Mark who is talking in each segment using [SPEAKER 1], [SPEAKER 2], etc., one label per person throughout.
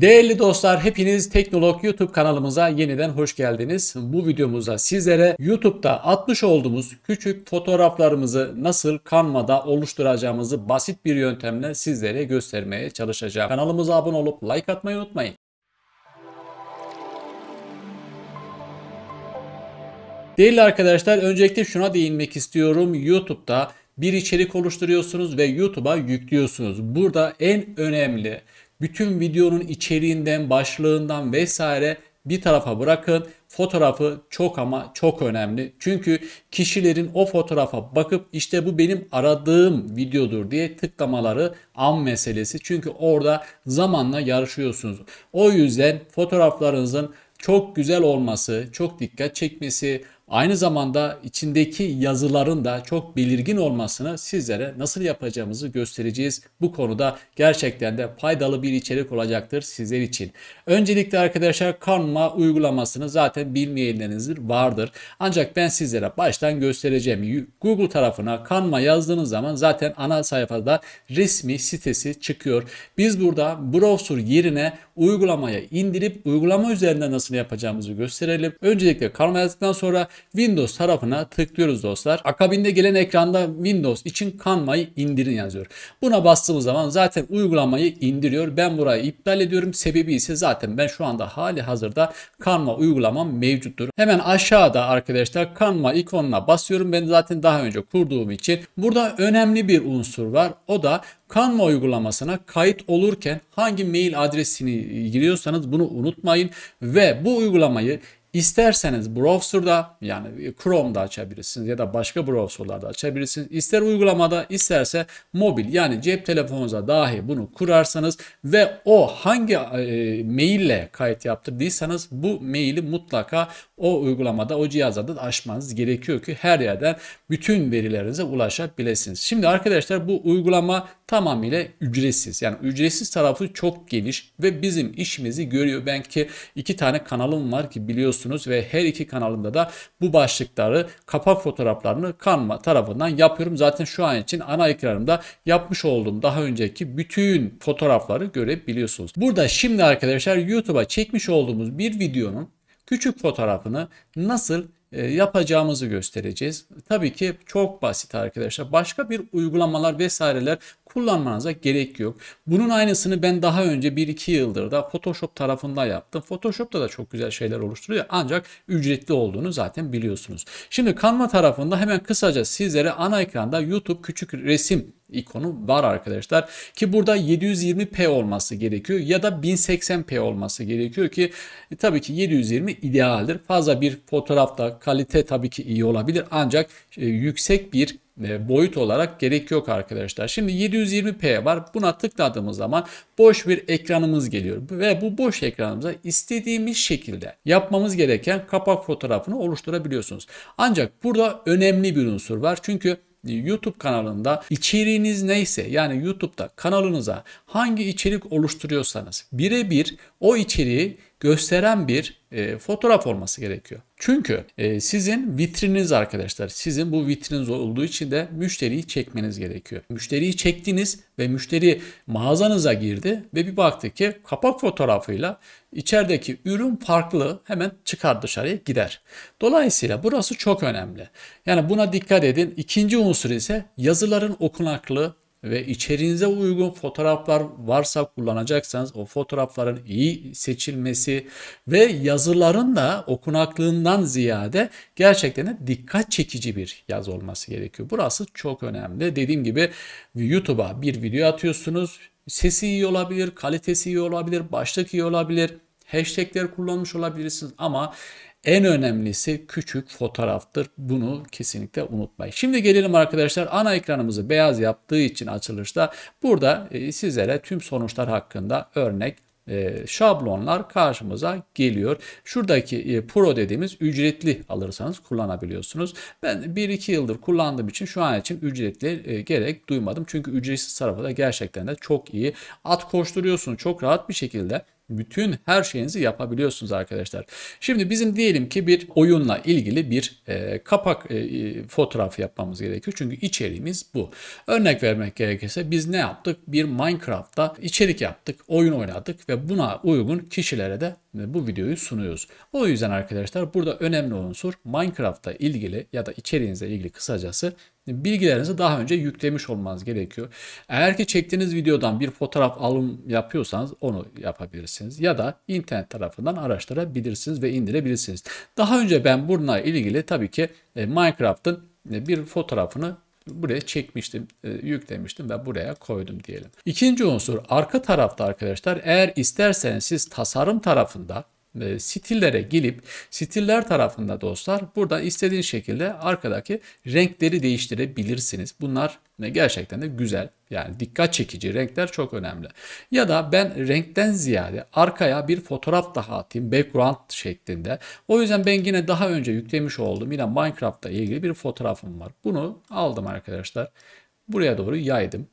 [SPEAKER 1] Değerli dostlar hepiniz Teknolog YouTube kanalımıza yeniden hoş geldiniz. Bu videomuzda sizlere YouTube'da atmış olduğumuz küçük fotoğraflarımızı nasıl kanmada oluşturacağımızı basit bir yöntemle sizlere göstermeye çalışacağım. Kanalımıza abone olup like atmayı unutmayın. Değerli arkadaşlar öncelikle şuna değinmek istiyorum. YouTube'da bir içerik oluşturuyorsunuz ve YouTube'a yüklüyorsunuz. Burada en önemli bütün videonun içeriğinden, başlığından vesaire bir tarafa bırakın. Fotoğrafı çok ama çok önemli. Çünkü kişilerin o fotoğrafa bakıp işte bu benim aradığım videodur diye tıklamaları an meselesi. Çünkü orada zamanla yarışıyorsunuz. O yüzden fotoğraflarınızın çok güzel olması, çok dikkat çekmesi, Aynı zamanda içindeki yazıların da çok belirgin olmasını sizlere nasıl yapacağımızı göstereceğiz. Bu konuda gerçekten de faydalı bir içerik olacaktır sizler için. Öncelikle arkadaşlar Kanma uygulamasını zaten bilmeyenleriniz vardır. Ancak ben sizlere baştan göstereceğim. Google tarafına Kanma yazdığınız zaman zaten ana sayfada resmi sitesi çıkıyor. Biz burada browser yerine uygulamaya indirip uygulama üzerinden nasıl yapacağımızı gösterelim. Öncelikle Kanma yazdıktan sonra Windows tarafına tıklıyoruz dostlar. Akabinde gelen ekranda Windows için kanmayı indirin yazıyor. Buna bastığımız zaman zaten uygulamayı indiriyor. Ben burayı iptal ediyorum. Sebebi ise zaten ben şu anda hali hazırda kanma uygulamam mevcuttur. Hemen aşağıda arkadaşlar kanma ikonuna basıyorum. Ben zaten daha önce kurduğum için. Burada önemli bir unsur var. O da Kanma uygulamasına kayıt olurken hangi mail adresini giriyorsanız bunu unutmayın ve bu uygulamayı İsterseniz browser'da yani Chrome'da açabilirsiniz ya da başka browser'larda açabilirsiniz. İster uygulamada isterse mobil yani cep telefonunuza dahi bunu kurarsanız ve o hangi e, maille kayıt yaptırdıysanız bu maili mutlaka o uygulamada o cihazda da açmanız gerekiyor ki her yerden bütün verilerinize ulaşabilirsiniz. Şimdi arkadaşlar bu uygulama tamamıyla ücretsiz. Yani ücretsiz tarafı çok geniş ve bizim işimizi görüyor. Ben ki iki tane kanalım var ki biliyorsunuz bulabiliyorsunuz ve her iki kanalımda da bu başlıkları kapak fotoğraflarını kanma tarafından yapıyorum. Zaten şu an için ana ekranımda yapmış olduğum daha önceki bütün fotoğrafları görebiliyorsunuz. Burada şimdi arkadaşlar YouTube'a çekmiş olduğumuz bir videonun küçük fotoğrafını nasıl e, yapacağımızı göstereceğiz. Tabii ki çok basit arkadaşlar. Başka bir uygulamalar vesaireler kullanmanıza gerek yok. Bunun aynısını ben daha önce 1-2 yıldır da Photoshop tarafında yaptım. Photoshop'ta da çok güzel şeyler oluşturuyor ancak ücretli olduğunu zaten biliyorsunuz. Şimdi kanma tarafında hemen kısaca sizlere ana ekranda YouTube küçük resim ikonu var arkadaşlar ki burada 720p olması gerekiyor ya da 1080p olması gerekiyor ki e, tabii ki 720 idealdir. Fazla bir fotoğrafta kalite tabii ki iyi olabilir ancak e, yüksek bir e, boyut olarak gerek yok arkadaşlar. Şimdi 720p var. Buna tıkladığımız zaman boş bir ekranımız geliyor. Ve bu boş ekranımıza istediğimiz şekilde yapmamız gereken kapak fotoğrafını oluşturabiliyorsunuz. Ancak burada önemli bir unsur var. Çünkü e, YouTube kanalında içeriğiniz neyse yani YouTube'da kanalınıza hangi içerik oluşturuyorsanız birebir o içeriği gösteren bir e, fotoğraf olması gerekiyor. Çünkü e, sizin vitrininiz arkadaşlar, sizin bu vitrininiz olduğu için de müşteriyi çekmeniz gerekiyor. Müşteriyi çektiniz ve müşteri mağazanıza girdi ve bir baktı ki kapak fotoğrafıyla içerideki ürün farklı hemen çıkar dışarıya gider. Dolayısıyla burası çok önemli. Yani buna dikkat edin. İkinci unsur ise yazıların okunaklığı ve içeriğinize uygun fotoğraflar varsa kullanacaksanız o fotoğrafların iyi seçilmesi ve yazıların da okunaklığından ziyade gerçekten de dikkat çekici bir yazı olması gerekiyor. Burası çok önemli. Dediğim gibi YouTube'a bir video atıyorsunuz. Sesi iyi olabilir, kalitesi iyi olabilir, başlık iyi olabilir hashtagler kullanmış olabilirsiniz ama en önemlisi küçük fotoğraftır. Bunu kesinlikle unutmayın. Şimdi gelelim arkadaşlar ana ekranımızı beyaz yaptığı için açılışta burada e, sizlere tüm sonuçlar hakkında örnek e, şablonlar karşımıza geliyor. Şuradaki e, pro dediğimiz ücretli alırsanız kullanabiliyorsunuz. Ben 1-2 yıldır kullandığım için şu an için ücretli gerek duymadım. Çünkü ücretsiz tarafı da gerçekten de çok iyi. At koşturuyorsun çok rahat bir şekilde bütün her şeyinizi yapabiliyorsunuz arkadaşlar. Şimdi bizim diyelim ki bir oyunla ilgili bir e, kapak e, e fotoğrafı yapmamız gerekiyor. Çünkü içeriğimiz bu. Örnek vermek gerekirse biz ne yaptık? Bir Minecraft'ta içerik yaptık, oyun oynadık ve buna uygun kişilere de bu videoyu sunuyoruz. O yüzden arkadaşlar burada önemli unsur Minecraft'ta ilgili ya da içeriğinizle ilgili kısacası bilgilerinizi daha önce yüklemiş olmanız gerekiyor. Eğer ki çektiğiniz videodan bir fotoğraf alım yapıyorsanız onu yapabilirsiniz. Ya da internet tarafından araştırabilirsiniz ve indirebilirsiniz. Daha önce ben bununla ilgili tabii ki e, Minecraft'ın e, bir fotoğrafını buraya çekmiştim, e, yüklemiştim ve buraya koydum diyelim. İkinci unsur arka tarafta arkadaşlar eğer isterseniz siz tasarım tarafında e, stillere gelip stiller tarafında dostlar buradan istediğiniz şekilde arkadaki renkleri değiştirebilirsiniz. Bunlar gerçekten de güzel. Yani dikkat çekici renkler çok önemli. Ya da ben renkten ziyade arkaya bir fotoğraf daha atayım background şeklinde. O yüzden ben yine daha önce yüklemiş olduğum yine Minecraft'ta ilgili bir fotoğrafım var. Bunu aldım arkadaşlar. Buraya doğru yaydım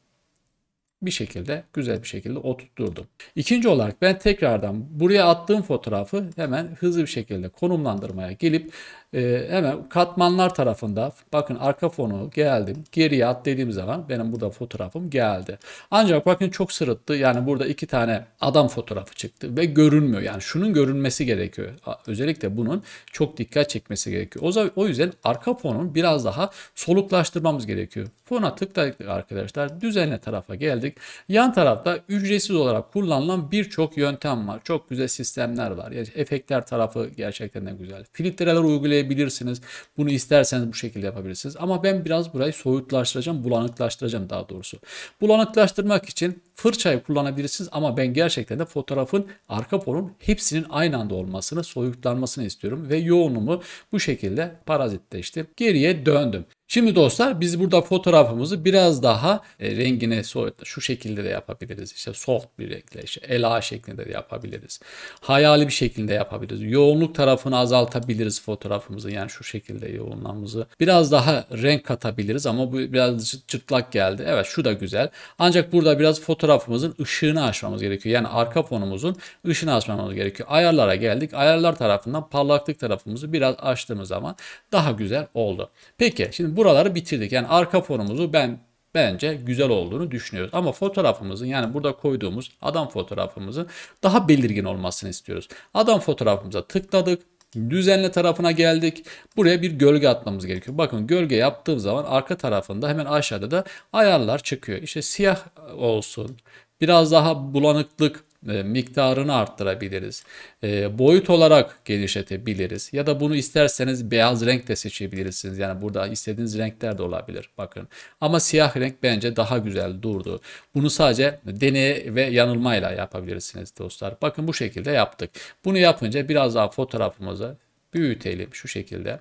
[SPEAKER 1] bir şekilde güzel bir şekilde oturtturdum. İkinci olarak ben tekrardan buraya attığım fotoğrafı hemen hızlı bir şekilde konumlandırmaya gelip e, hemen katmanlar tarafında bakın arka fonu geldim. Geriye at dediğim zaman benim burada fotoğrafım geldi. Ancak bakın çok sırıttı. Yani burada iki tane adam fotoğrafı çıktı ve görünmüyor. Yani şunun görünmesi gerekiyor. Özellikle bunun çok dikkat çekmesi gerekiyor. O, o yüzden arka fonun biraz daha soluklaştırmamız gerekiyor. Fona tıkladık arkadaşlar. Düzenle tarafa geldik. Yan tarafta ücretsiz olarak kullanılan birçok yöntem var. Çok güzel sistemler var. Yani efektler tarafı gerçekten de güzel. Filtreler uygulayabilirsiniz verebilirsiniz. Bunu isterseniz bu şekilde yapabilirsiniz. Ama ben biraz burayı soyutlaştıracağım, bulanıklaştıracağım daha doğrusu. Bulanıklaştırmak için fırçayı kullanabilirsiniz ama ben gerçekten de fotoğrafın arka polun hepsinin aynı anda olmasını, soyutlanmasını istiyorum ve yoğunumu bu şekilde parazitleştirip geriye döndüm. Şimdi dostlar biz burada fotoğrafımızı biraz daha e, rengine soğutla şu şekilde de yapabiliriz. İşte soft bir renkle işte LA şeklinde de yapabiliriz. Hayali bir şekilde yapabiliriz. Yoğunluk tarafını azaltabiliriz fotoğrafımızı. Yani şu şekilde yoğunluğumuzu. Biraz daha renk katabiliriz ama bu biraz cırtlak geldi. Evet şu da güzel. Ancak burada biraz fotoğrafımızın ışığını açmamız gerekiyor. Yani arka fonumuzun ışığını açmamız gerekiyor. Ayarlara geldik. Ayarlar tarafından parlaklık tarafımızı biraz açtığımız zaman daha güzel oldu. Peki şimdi bu buraları bitirdik. Yani arka fonumuzu ben bence güzel olduğunu düşünüyoruz. Ama fotoğrafımızın yani burada koyduğumuz adam fotoğrafımızın daha belirgin olmasını istiyoruz. Adam fotoğrafımıza tıkladık. Düzenle tarafına geldik. Buraya bir gölge atmamız gerekiyor. Bakın gölge yaptığım zaman arka tarafında hemen aşağıda da ayarlar çıkıyor. İşte siyah olsun. Biraz daha bulanıklık e, miktarını arttırabiliriz. E, boyut olarak genişletebiliriz. Ya da bunu isterseniz beyaz renk de seçebilirsiniz. Yani burada istediğiniz renkler de olabilir. Bakın. Ama siyah renk bence daha güzel durdu. Bunu sadece deney ve yanılmayla yapabilirsiniz dostlar. Bakın bu şekilde yaptık. Bunu yapınca biraz daha fotoğrafımızı büyütelim şu şekilde.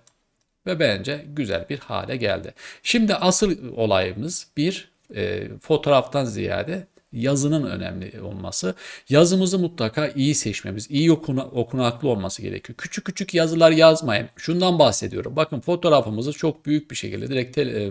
[SPEAKER 1] Ve bence güzel bir hale geldi. Şimdi asıl olayımız bir e, fotoğraftan ziyade yazının önemli olması. Yazımızı mutlaka iyi seçmemiz, iyi okuna, okunaklı olması gerekiyor. Küçük küçük yazılar yazmayın. Şundan bahsediyorum. Bakın fotoğrafımızı çok büyük bir şekilde direkt tele,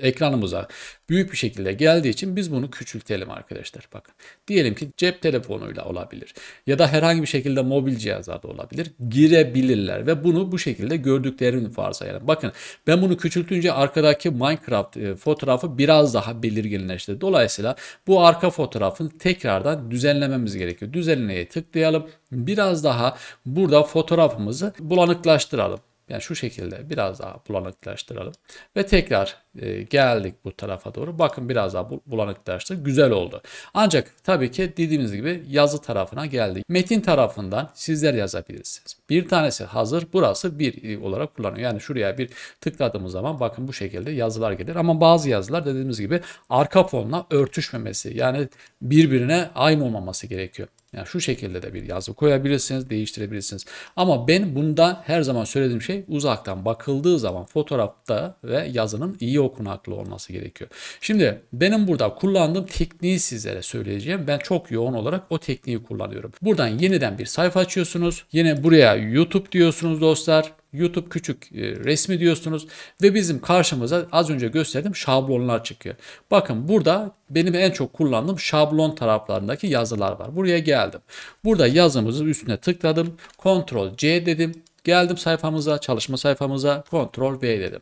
[SPEAKER 1] ekranımıza büyük bir şekilde geldiği için biz bunu küçültelim arkadaşlar. Bakın diyelim ki cep telefonuyla olabilir ya da herhangi bir şekilde mobil cihazlarda olabilir girebilirler ve bunu bu şekilde gördüklerini varsayalım. Bakın ben bunu küçültünce arkadaki Minecraft e, fotoğrafı biraz daha belirginleşti. Dolayısıyla bu arka fotoğrafını tekrardan düzenlememiz gerekiyor. Düzenleye tıklayalım. Biraz daha burada fotoğrafımızı bulanıklaştıralım. Yani şu şekilde biraz daha bulanıklaştıralım ve tekrar ee, geldik bu tarafa doğru. Bakın biraz daha bulanıklaştı. Güzel oldu. Ancak tabii ki dediğimiz gibi yazı tarafına geldik. Metin tarafından sizler yazabilirsiniz. Bir tanesi hazır. Burası bir olarak kullanıyor. Yani şuraya bir tıkladığımız zaman bakın bu şekilde yazılar gelir. Ama bazı yazılar dediğimiz gibi arka fonla örtüşmemesi yani birbirine aynı olmaması gerekiyor. Yani şu şekilde de bir yazı koyabilirsiniz, değiştirebilirsiniz. Ama ben bunda her zaman söylediğim şey uzaktan bakıldığı zaman fotoğrafta ve yazının iyi okunaklı olması gerekiyor. Şimdi benim burada kullandığım tekniği sizlere söyleyeceğim. Ben çok yoğun olarak o tekniği kullanıyorum. Buradan yeniden bir sayfa açıyorsunuz. Yine buraya YouTube diyorsunuz dostlar. YouTube küçük e, resmi diyorsunuz ve bizim karşımıza az önce gösterdim şablonlar çıkıyor. Bakın burada benim en çok kullandığım şablon taraflarındaki yazılar var. Buraya geldim. Burada yazımızın üstüne tıkladım. Ctrl C dedim Geldim sayfamıza, çalışma sayfamıza Ctrl V dedim.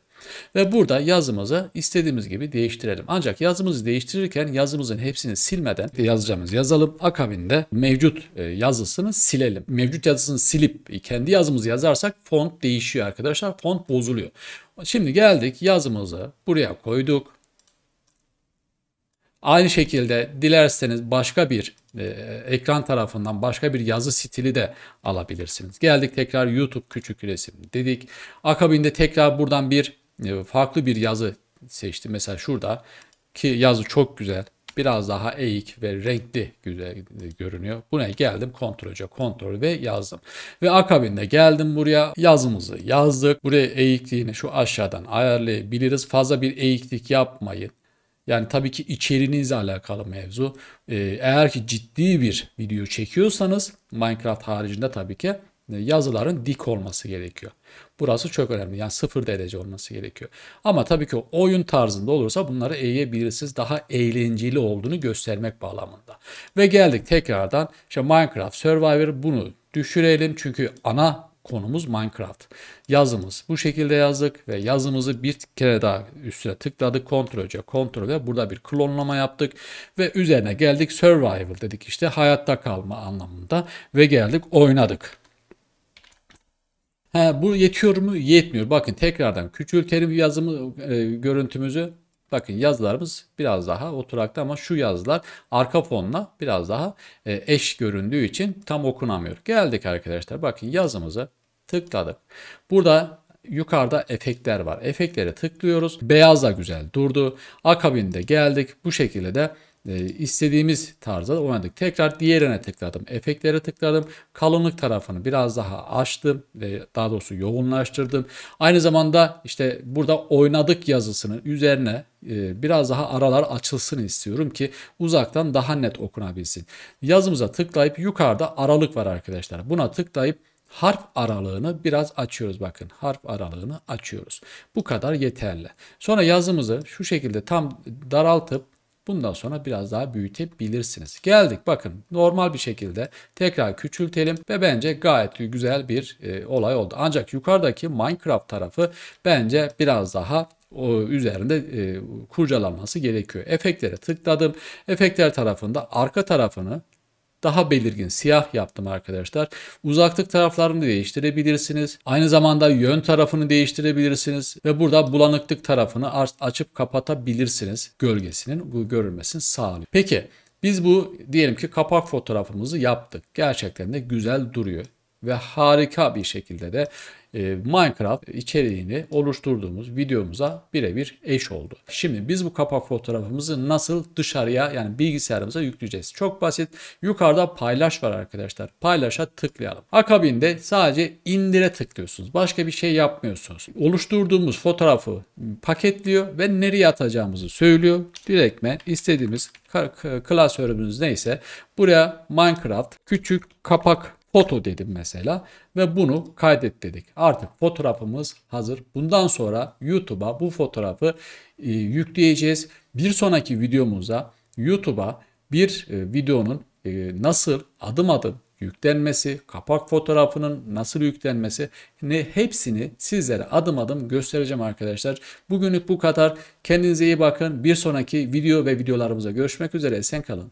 [SPEAKER 1] Ve burada yazımızı istediğimiz gibi değiştirelim. Ancak yazımızı değiştirirken yazımızın hepsini silmeden yazacağımız yazalım. Akabinde mevcut e, yazısını silelim. Mevcut yazısını silip kendi yazımızı yazarsak font değişiyor arkadaşlar. Font bozuluyor. Şimdi geldik yazımızı buraya koyduk. Aynı şekilde dilerseniz başka bir e, ekran tarafından başka bir yazı stili de alabilirsiniz. Geldik tekrar YouTube küçük resim dedik. Akabinde tekrar buradan bir e, farklı bir yazı seçtim. Mesela şurada ki yazı çok güzel. Biraz daha eğik ve renkli güzel e, görünüyor. Buraya geldim kontrolce kontrol ve yazdım. Ve akabinde geldim buraya yazımızı yazdık. Buraya eğikliğini şu aşağıdan ayarlayabiliriz. Fazla bir eğiklik yapmayın yani tabii ki içeriğinizle alakalı mevzu. Ee, eğer ki ciddi bir video çekiyorsanız Minecraft haricinde tabii ki e, yazıların dik olması gerekiyor. Burası çok önemli. Yani sıfır derece olması gerekiyor. Ama tabii ki oyun tarzında olursa bunları eğebilirsiniz. Daha eğlenceli olduğunu göstermek bağlamında. Ve geldik tekrardan işte Minecraft Survivor bunu düşürelim. Çünkü ana Konumuz Minecraft. Yazımız bu şekilde yazdık ve yazımızı bir kere daha üstüne tıkladık. Ctrl C Ctrl ve burada bir klonlama yaptık ve üzerine geldik survival dedik işte hayatta kalma anlamında ve geldik oynadık. He, bu yetiyor mu? Yetmiyor. Bakın tekrardan küçültelim yazımı e, görüntümüzü. Bakın yazılarımız biraz daha oturaklı ama şu yazılar arka fonla biraz daha e, eş göründüğü için tam okunamıyor. Geldik arkadaşlar bakın yazımızı tıkladık. Burada yukarıda efektler var. Efektlere tıklıyoruz. Beyaz da güzel durdu. Akabinde geldik. Bu şekilde de e, istediğimiz tarzda oynadık. Tekrar diğerine tıkladım. Efektlere tıkladım. Kalınlık tarafını biraz daha açtım ve daha doğrusu yoğunlaştırdım. Aynı zamanda işte burada oynadık yazısının üzerine e, biraz daha aralar açılsın istiyorum ki uzaktan daha net okunabilsin. Yazımıza tıklayıp yukarıda aralık var arkadaşlar. Buna tıklayıp harf aralığını biraz açıyoruz bakın. Harf aralığını açıyoruz. Bu kadar yeterli. Sonra yazımızı şu şekilde tam daraltıp Bundan sonra biraz daha büyütebilirsiniz. Geldik bakın normal bir şekilde tekrar küçültelim ve bence gayet güzel bir e, olay oldu. Ancak yukarıdaki Minecraft tarafı bence biraz daha o üzerinde e, kurcalanması gerekiyor. Efektlere tıkladım. Efektler tarafında arka tarafını daha belirgin siyah yaptım arkadaşlar. Uzaklık taraflarını değiştirebilirsiniz. Aynı zamanda yön tarafını değiştirebilirsiniz ve burada bulanıklık tarafını açıp kapatabilirsiniz. Gölgesinin görülmesini sağlıyor. Peki biz bu diyelim ki kapak fotoğrafımızı yaptık. Gerçekten de güzel duruyor ve harika bir şekilde de e, Minecraft içeriğini oluşturduğumuz videomuza birebir eş oldu. Şimdi biz bu kapak fotoğrafımızı nasıl dışarıya yani bilgisayarımıza yükleyeceğiz? Çok basit. Yukarıda paylaş var arkadaşlar. Paylaşa tıklayalım. Akabinde sadece indire tıklıyorsunuz. Başka bir şey yapmıyorsunuz. Oluşturduğumuz fotoğrafı paketliyor ve nereye atacağımızı söylüyor. Direktmen istediğimiz klasörümüz neyse buraya Minecraft küçük kapak foto dedim mesela ve bunu kaydet dedik. Artık fotoğrafımız hazır. Bundan sonra YouTube'a bu fotoğrafı e, yükleyeceğiz. Bir sonraki videomuzda YouTube'a bir e, videonun e, nasıl adım adım yüklenmesi, kapak fotoğrafının nasıl yüklenmesi ne hepsini sizlere adım adım göstereceğim arkadaşlar. Bugünlük bu kadar. Kendinize iyi bakın. Bir sonraki video ve videolarımıza görüşmek üzere. Sen kalın.